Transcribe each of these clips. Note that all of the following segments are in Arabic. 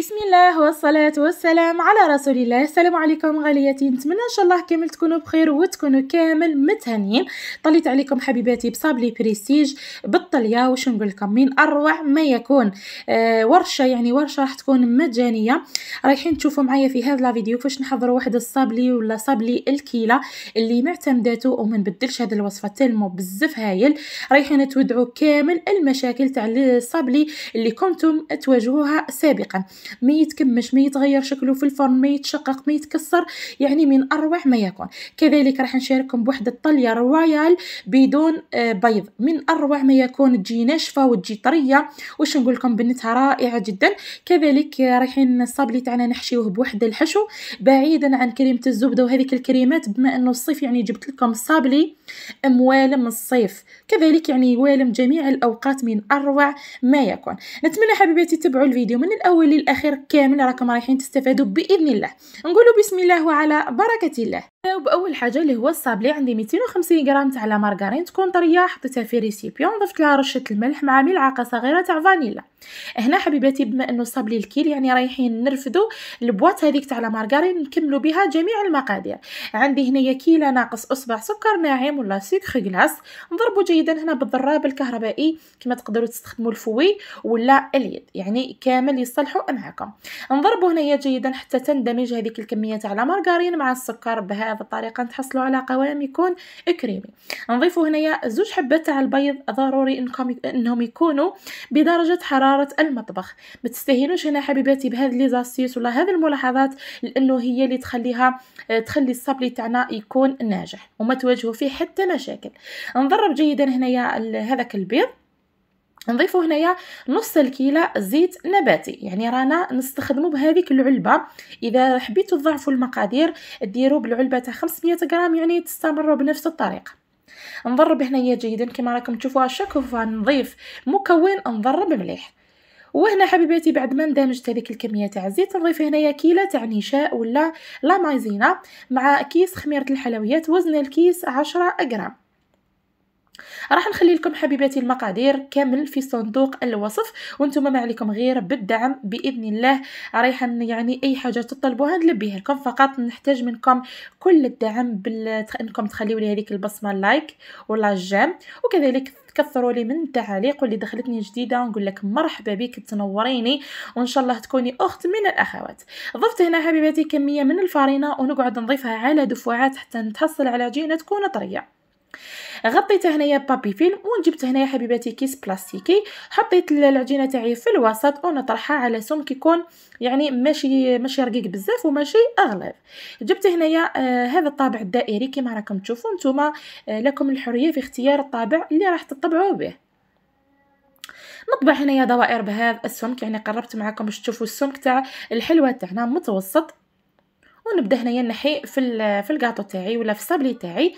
بسم الله والصلاة والسلام على رسول الله السلام عليكم غالياتي نتمنى ان شاء الله كامل تكونوا بخير وتكونوا كامل متهنيين طليت عليكم حبيباتي بصابلي بريستيج بالطليه وش نقول لكم من اروع ما يكون آه ورشه يعني ورشه راح تكون مجانيه رايحين تشوفوا معايا في هذا الفيديو كيفاش نحضروا واحد الصابلي ولا صابلي الكيله اللي معتمداتو وما نبدلش هذه الوصفه تلمو بزاف هايل رايحين تودعوا كامل المشاكل تاع الصابلي اللي كنتم تواجهوها سابقا ما يتكمش ما يتغير شكله في الفرن ما يتشقق ما يتكسر يعني من اروع ما يكون كذلك راح نشارككم بوحده الطليه رويال بدون آه، بيض من اروع ما يكون تجي ناشفه وتجي طريه واش نقول لكم بنتها رائعه جدا كذلك رايحين الصابلي تاعنا نحشيوه بوحده الحشو بعيدا عن كريمه الزبده وهذيك الكريمات بما انه الصيف يعني جبت لكم صابلي موالم الصيف كذلك يعني يوالم جميع الاوقات من اروع ما يكون نتمنى حبيباتي تتبعوا الفيديو من الاول للاخر الأخير كامل راكم رايحين تستفادوا بإذن الله نقولوا بسم الله وعلى بركة الله وباول حاجه اللي هو الصابلي عندي 250 غرام تاع لا مارغارين تكون طريه حطيتها في ريسيبيون ضفت لها رشه الملح مع ملعقه صغيره تاع فانيلا هنا حبيباتي بما انه الصابلي الكيل يعني رايحين نرفدو البواط هذيك تاع لا مارغارين نكملوا بها جميع المقادير عندي هنايا كيله ناقص اصبع سكر ناعم ولا سكر غلاس نضربوا جيدا هنا بالضراب الكهربائي كما تقدروا تستخدموا الفوي ولا اليد يعني كامل يصلحوا معكم نضربوا هنايا جيدا حتى تندمج هذيك الكميه تاع لا مارغارين مع السكر بها بهذه الطريقه نتحصلوا على قوام يكون كريمي نضيفوا هنايا زوج حبات تاع البيض ضروري انكم انهم يكونوا بدرجه حراره المطبخ ما تستهينوش هنا حبيباتي بهذه لي زاسيس ولا هذه الملاحظات لانه هي اللي تخليها آه، تخلي الصابلي تاعنا يكون ناجح وما تواجهوا فيه حتى مشاكل نضرب جيدا هنايا هذاك البيض نضيفوا هنايا نص الكيلة زيت نباتي يعني رانا نستخدمه بهذيك العلبة اذا حبيتوا تضعفوا المقادير ديروا بالعلبة تاع 500 غرام يعني تستمروا بنفس الطريقة نضرب هنايا جيدا كما راكم تشوفوها شكوفا نضيف مكون نضرب مليح وهنا حبيباتي بعد ما ندمجت هذيك الكميه تاع الزيت نضيف هنايا كيله تاع نشاء ولا لا مايزينا مع كيس خميره الحلويات وزن الكيس 10 غرام راح نخلي لكم حبيباتي المقادير كامل في صندوق الوصف وانتم ما عليكم غير بالدعم باذن الله رايحه يعني اي حاجه تطلبوها نلبيها لكم فقط نحتاج منكم كل الدعم بانكم تخليوا لي هذيك البصمه لايك ولا جام وكذلك تكثروا لي من التعاليق واللي دخلتني جديده ونقول لك مرحبا بك تنوريني وان شاء الله تكوني اخت من الاخوات ضفت هنا حبيباتي كميه من الفارينه ونقعد نضيفها على دفعات حتى نتحصل على عجينه تكون طريه غطيته هنايا بابي فيلم وجبت هنايا حبيباتي كيس بلاستيكي حطيت العجينه تاعي في الوسط ونطرحها على سمك يكون يعني ماشي ماشي رقيق بزاف وماشي اغلب جبت هنايا آه هذا الطابع الدائري كما راكم تشوفوا نتوما آه لكم الحريه في اختيار الطابع اللي راح تطبعوا به نطبع هنايا دوائر بهذا السمك يعني قربت معكم باش تشوفوا السمك تاع الحلوه تاعنا متوسط ونبدا هنايا نحي في في الكاطو تاعي ولا في الصابلي تاعي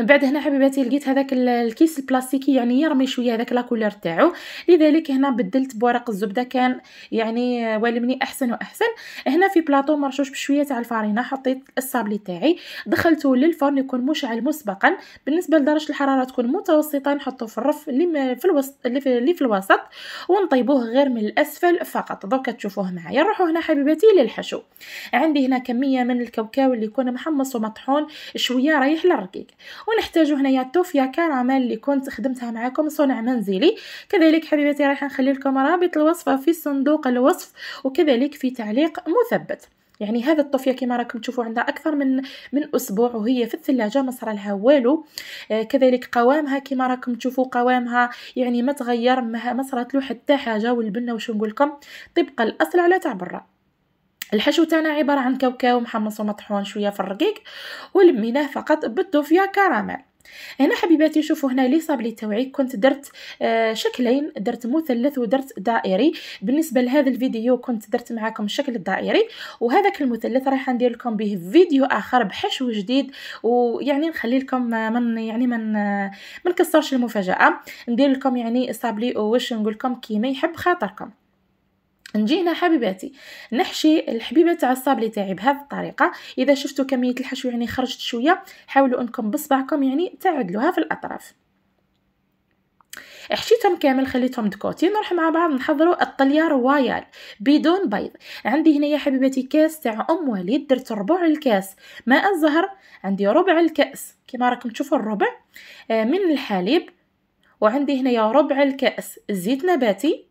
من بعد هنا حبيباتي لقيت هذاك الكيس البلاستيكي يعني يرمي شويه هذاك لاكولور تاعو لذلك هنا بدلت بورق الزبده كان يعني والمني احسن واحسن هنا في بلاطو مرشوش بشويه تاع الفارينه حطيت الصابلي تاعي دخلته للفرن يكون مشعل مسبقا بالنسبه لدرجه الحراره تكون متوسطه نحطه في الرف اللي في الوسط اللي في الوسط ونطيبوه غير من الاسفل فقط دوكا تشوفوه معايا نروحوا هنا حبيباتي للحشو عندي هنا كميه من الكاوكاو اللي يكون محمص ومطحون شويه رايح للرقيق ونحتاجو هنايا الطوفيه كراميل اللي كنت خدمتها معكم صنع منزلي كذلك حبيبتي راح نخلي لكم رابط الوصفه في صندوق الوصف وكذلك في تعليق مثبت يعني هذا الطوفيا كما راكم تشوفوا عندها اكثر من من اسبوع وهي في الثلاجه ما صار لها والو آه كذلك قوامها كما راكم تشوفوا قوامها يعني ما تغير ما صارت له حتى حاجه والبنه واش نقول لكم طبق الاصل على تاع برا الحشو تاعنا عباره عن كاوكاو محمص ومطحون شويه في الرقيق ولميناه فقط بالدوفيا كراميل هنا حبيباتي شوفوا هنا لي صابلي توعي كنت درت آه، شكلين درت مثلث ودرت دائري بالنسبه لهذا الفيديو كنت درت معكم الشكل الدائري وهذاك المثلث رايح ندير لكم به فيديو اخر بحشو جديد ويعني نخلي لكم آه، من يعني من آه، ما نكسرش المفاجاه ندير لكم يعني صابلي واش نقول لكم كيما يحب خاطركم نجي هنا حبيباتي نحشي الحبيبه تاع الصابلي تاعي بهذه الطريقه اذا شفتوا كميه الحشو يعني خرجت شويه حاولوا انكم بصبعكم يعني تعدلوها في الاطراف حشيتهم كامل خليتهم دكوتي نروح مع بعض نحضروا الطلية رويال بدون بيض عندي هنا يا حبيباتي كاس تاع ام وليد درت ربع الكاس ماء الزهر عندي ربع الكاس كما راكم تشوفوا الربع آه، من الحليب وعندي هنا يا ربع الكاس زيت نباتي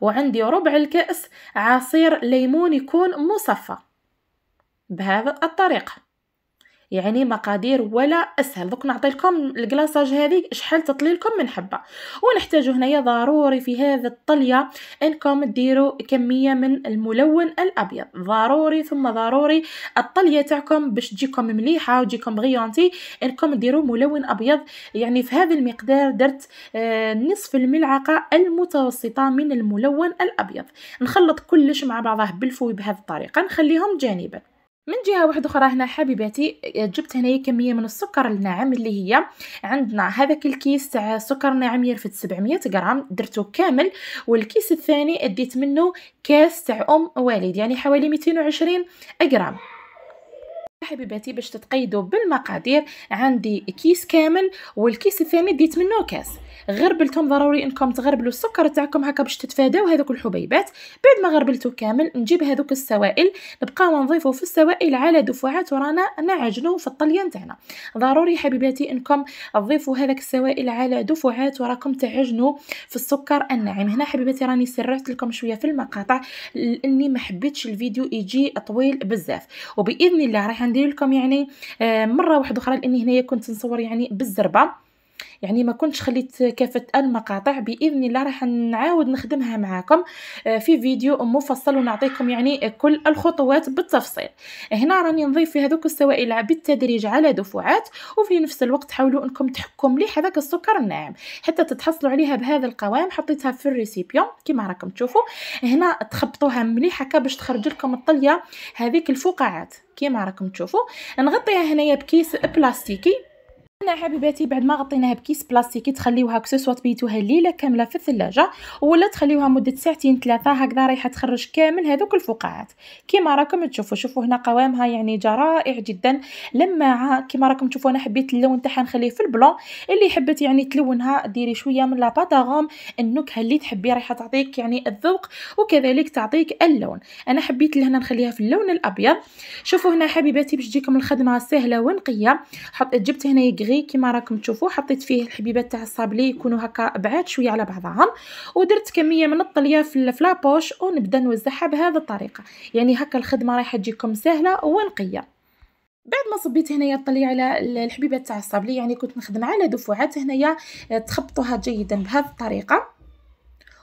وعندي ربع الكأس عصير ليمون يكون مصفى بهذه الطريقة يعني مقادير ولا اسهل دوك نعطي لكم الكلاصاج هذه شحال تطلي لكم من حبه ونحتاجوا هنايا ضروري في هذه الطليه انكم ديروا كميه من الملون الابيض ضروري ثم ضروري الطليه تاعكم باش تجيكم مليحه وتجيكم غيونتي انكم ديروا ملون ابيض يعني في هذا المقدار درت آه، نصف الملعقه المتوسطه من الملون الابيض نخلط كلش مع بعضه بالفوي بهذه الطريقه نخليهم جانبا من جهة واحدة أخرى هنا حبيباتي جبت هنايا كمية من السكر الناعم اللي هي عندنا هذاك الكيس تاع سكر ناعم يرفد 700 غرام درته كامل والكيس الثاني اديت منه كاس تاع أم والد يعني حوالي 220 غرام حبيباتي باش تتقيدوا بالمقادير عندي كيس كامل والكيس الثاني ديت منه كاس غربلتهم ضروري انكم تغربلوا السكر تاعكم هكا باش تتفاداو هذوك الحبيبات بعد ما غربلتو كامل نجيب هذوك السوائل نبقاو نضيفو في السوائل على دفعات ورانا نعجنو في الطليان تاعنا ضروري حبيباتي انكم تضيفوا هذاك السوائل على دفعات وراكم تعجنوا في السكر الناعم هنا حبيباتي راني سرعت لكم شويه في المقاطع لاني ما حبيتش الفيديو يجي طويل بزاف وباذن الله راح ندير لكم يعني آه، مره واحده اخرى لاني هنايا كنت نصور يعني بالزربه يعني ما كنتش خليت كافه المقاطع باذن الله راح نعاود نخدمها معاكم آه، في فيديو مفصل ونعطيكم يعني كل الخطوات بالتفصيل آه، هنا راني نضيف في هذوك السوائل بالتدريج على دفعات وفي نفس الوقت حاولوا انكم تحكم لي هذاك السكر الناعم حتى تتحصلوا عليها بهذا القوام حطيتها في الريسيبيون كما راكم تشوفوا آه، هنا تخبطوها مليح هكا باش تخرج لكم الطليه هذيك الفقاعات كيما راكم تشوفوا نغطيها هنايا بكيس بلاستيكي هنا حبيباتي بعد ما غطيناها بكيس بلاستيكي تخليوها كسوسوا تبيتوها الليله كامله في الثلاجه ولا تخليوها مده ساعتين ثلاثه هكذا رايحه تخرج كامل هذوك الفقاعات كما راكم تشوفوا شوفوا هنا قوامها يعني جا رائع جدا لماعه كما راكم تشوفوا انا حبيت اللون تاعها نخليه في البلون اللي حبت يعني تلونها ديري شويه من لاباطاغوم النكهه اللي تحبي رايحه تعطيك يعني الذوق وكذلك تعطيك اللون انا حبيت لهنا نخليها في اللون الابيض شوفوا هنا حبيباتي باش تجيكم الخدمه سهله ونقيه حط جبت هنا يقغي الصابلي كما راكم تشوفوا حطيت فيه الحبيبات تاع الصابلي يكونوا هكا بعاد شويه على بعضهم ودرت كميه من الطليه في لابوش ونبدا نوزعها بهذه الطريقه يعني هكا الخدمه رايحه تجيكم سهله ونقيه بعد ما صبيت هنايا الطلي على الحبيبات تاع الصابلي يعني كنت نخدم على دفعات هنايا آه، تخبطوها جيدا بهذه الطريقه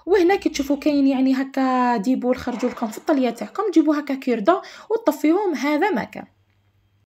وهنا كي تشوفوا كاين يعني هكا ديبول خرجوا لكم في الطليه تاعكم جيبوا هكا كيردو وطفيهم هذا ما كان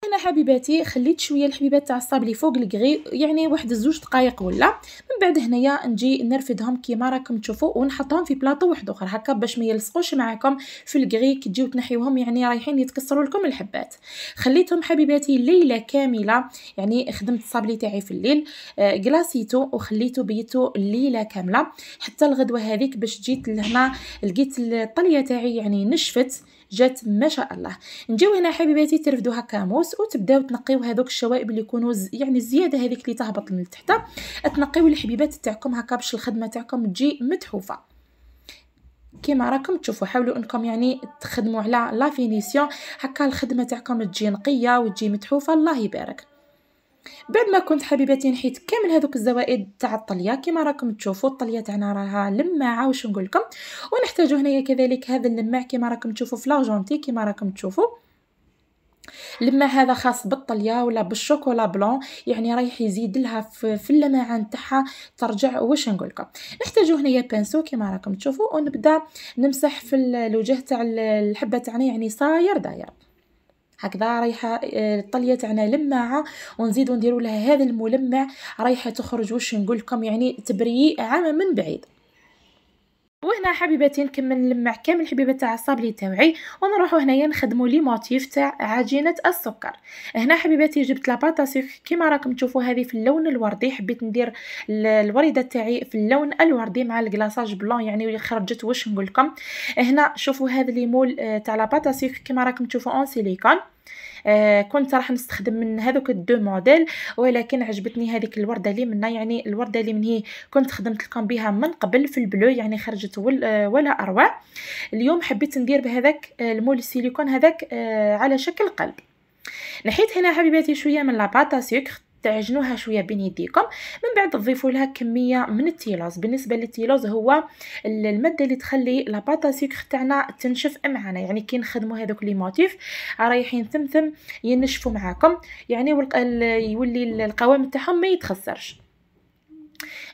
انا حبيباتي خليت شويه الحبيبات تاع الصابلي فوق الكغي يعني واحد زوج دقائق ولا من بعد هنايا نجي نرفدهم كيما راكم تشوفوا ونحطهم في بلاطو واحد اخر هكا باش ما يلصقوش معاكم في الكغي كي تجيو تنحيوهم يعني رايحين يتكسروا لكم الحبات خليتهم حبيباتي ليله كامله يعني خدمت الصابلي تاعي في الليل آه كلاصيتو وخليته بيتو ليله كامله حتى الغدوه هذيك باش جيت لهنا لقيت الطليه تاعي يعني نشفت جات ما شاء الله نجيو هنا حبيباتي ترفدوها كاموس وتبداو تنقيو هذوك الشوائب اللي يكونوا يعني الزياده هذيك اللي تهبط من تحت تنقيو الحبيبات تاعكم هكا باش الخدمه تاعكم تجي متحوفه كيما راكم تشوفوا حاولوا انكم يعني تخدموا على لا فينيسيون هكا الخدمه تاعكم تجي نقيه وتجي متحوفه الله يبارك بعد ما كنت حبيباتي نحيت كامل هذوك الزوائد تاع الطليه كما راكم تشوفوا الطليه تاعنا راها لماعه واش نقول لكم ونحتاجوا هنايا كذلك هذا اللماع كما راكم تشوفوا في لاجونتي كما راكم تشوفوا لما هذا خاص بالطليه ولا بالشوكولا بلون يعني رايح يزيد لها في اللمعان تاعها ترجع واش نقول لكم نحتاجو هنايا بانسو كما راكم تشوفوا ونبدا نمسح في الوجه تاع الحبه تاعنا يعني صاير داير هكذا رايحه الطليه آه، تاعنا لماعه ونزيدو نديرو لها هذا الملمع رايحه تخرج واش نقول لكم يعني تبريق عام من بعيد وهنا حبيباتي نكمل نلمع كامل حبيبه تاع الصابلي تاوعي ونروحوا هنايا نخدموا لي موتيف تاع عجينه السكر هنا حبيباتي جبت لاباطا سيخ كيما راكم تشوفوا هذه في اللون الوردي حبيت ندير الوريده تاعي في اللون الوردي مع الكلاصاج بلون يعني خرجت واش نقول لكم هنا شوفوا هذا لي مول آه، تاع لاباطا سيخ كيما راكم تشوفوا اون سيليكون آه، كنت راح نستخدم من هذوك الدو موديل ولكن عجبتني هذيك الورده اللي منها يعني الورده اللي من هي كنت خدمت لكم بها من قبل في البلو يعني خرجت آه، ولا اروع اليوم حبيت ندير بهذاك آه، المول السيليكون هذاك على شكل قلب نحيت هنا حبيباتي شويه من لاباتا سيكر تعجنوها شويه بين يديكم من بعد تضيفوا لها كميه من التيلوز بالنسبه للتيلوز هو الماده اللي تخلي لاباطا سكر تاعنا تنشف معنا يعني كي نخدموا هذوك لي موتيف رايحين ثمثم ينشفوا معاكم يعني يولي القوام تاعهم ما يتخسرش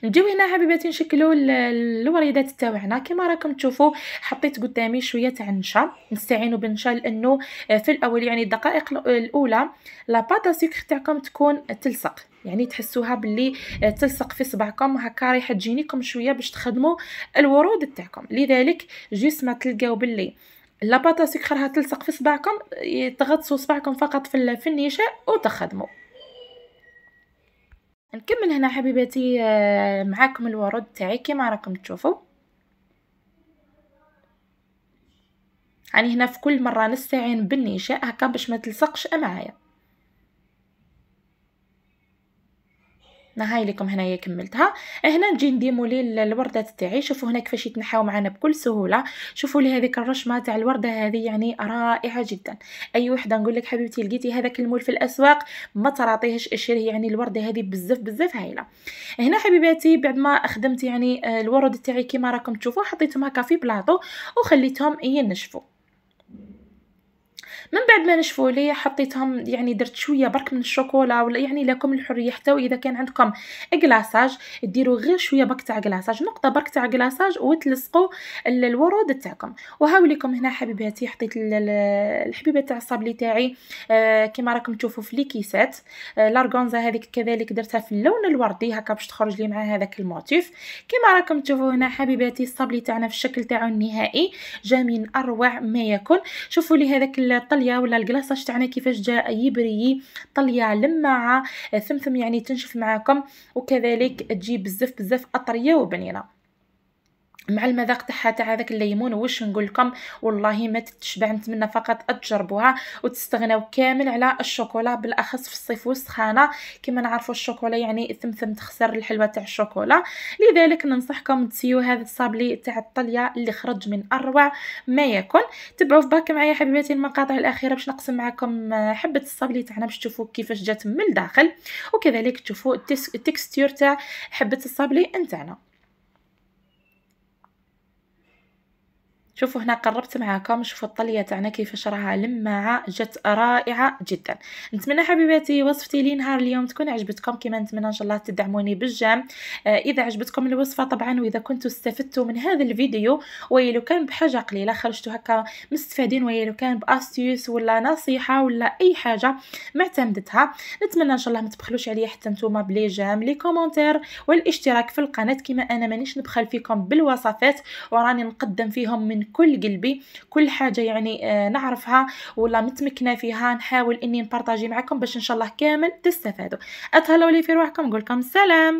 نجيو هنا حبيباتي نشكلوا الوريدات تاعنا كما راكم تشوفوا حطيت قدامي شويه تاع النشا نستعينوا بالنشا لانه آه، في الاول يعني الدقائق الاولى باتا سكر تاعكم تكون تلصق يعني تحسوها باللي آه، تلصق في صبعكم هكا رايحه تجينيكم شويه باش تخدموا الورود تاعكم لذلك جوست ما تلقاو باللي لاباتا راها تلصق في صبعكم آه، تغطسوا صبعكم فقط في النشا وتخدموا نكمل هنا حبيباتي آه، معاكم الورد تاعي كيما راكم تشوفوا يعني هنا في كل مره نستعين بالنشاء هكا باش ما تلصقش معايا هاي لكم هنايا كملتها هنا نجي نديمولي الوردات تاعي شوفوا هنا كيفاش يتنحاو معنا بكل سهوله شوفوا لي هذيك الرشمه تاع الورده هذه يعني رائعه جدا اي وحده نقول لك حبيبتي لقيتي هذاك المول في الاسواق ما تراطيهش اشريه يعني الورده هذه بزاف بزاف هايله هنا حبيباتي بعد ما خدمت يعني آه، الورد تاعي كيما راكم تشوفوا حطيتهم هكا في بلاطو وخليتهم ينشفوا من بعد ما نشفوا لي حطيتهم يعني درت شويه برك من الشوكولا ولا يعني لكم الحريه حتى واذا كان عندكم كلاصاج ديروا غير شويه برك تاع كلاصاج نقطه برك تاع كلاصاج وتلصقوا الورود تاعكم وهاو لكم هنا حبيباتي حطيت الحبيبه تاع الصابلي تاعي آه كما راكم تشوفوا في ليكيسات آه لارغونزا هذيك كذلك درتها في اللون الوردي هكا باش تخرج لي مع هذاك الموتيف كما راكم تشوفوا هنا حبيباتي الصابلي تاعنا في الشكل تاعو النهائي جا من اروع ما يكون شوفوا لي هذاك الطل طليا ولا الكلاصاج تاعنا كيفاش جا يبري طليه لماعه ثمثم يعني تنشف معاكم وكذلك تجي بزاف بزاف اطريه وبنينه مع المذاق تاعها تاع هذاك الليمون واش نقول لكم والله ما تتشبع نتمنى فقط تجربوها وتستغناو كامل على الشوكولا بالاخص في الصيف والسخانه كما نعرفوا الشوكولا يعني ثمثم تخسر الحلوه تاع الشوكولا لذلك ننصحكم تسيو هذا الصابلي تاع الطليه اللي خرج من اروع ما يكون تبعوا في بالك معايا حبيباتي المقاطع الاخيره باش نقسم معكم حبه الصابلي تاعنا باش تشوفوا كيفاش جات من الداخل وكذلك تشوفوا التكستير تاع حبه الصابلي نتاعنا شوفوا هنا قربت معاكم شوفوا الطليه تاعنا كيفاش راها لماعه جات رائعه جدا نتمنى حبيباتي وصفتي لي نهار اليوم تكون عجبتكم كما نتمنى ان شاء الله تدعموني بالجام آه اذا عجبتكم الوصفه طبعا واذا كنتوا استفدتوا من هذا الفيديو ويلو كان بحاجه قليله خرجتوا هكا مستفادين ويلو كان باستيوس ولا نصيحه ولا اي حاجه معتمدتها نتمنى ان شاء الله ما تبخلوش عليا حتى نتوما بلي جام لي كومونتير والاشتراك في القناه كما انا مانيش نبخل فيكم بالوصفات وراني نقدم فيهم من كل قلبي كل حاجه يعني آه نعرفها ولا متمكنه فيها نحاول اني نبارطاجي معكم باش ان شاء الله كامل تستفادوا اتهلاو لي في روحكم نقولكم سلام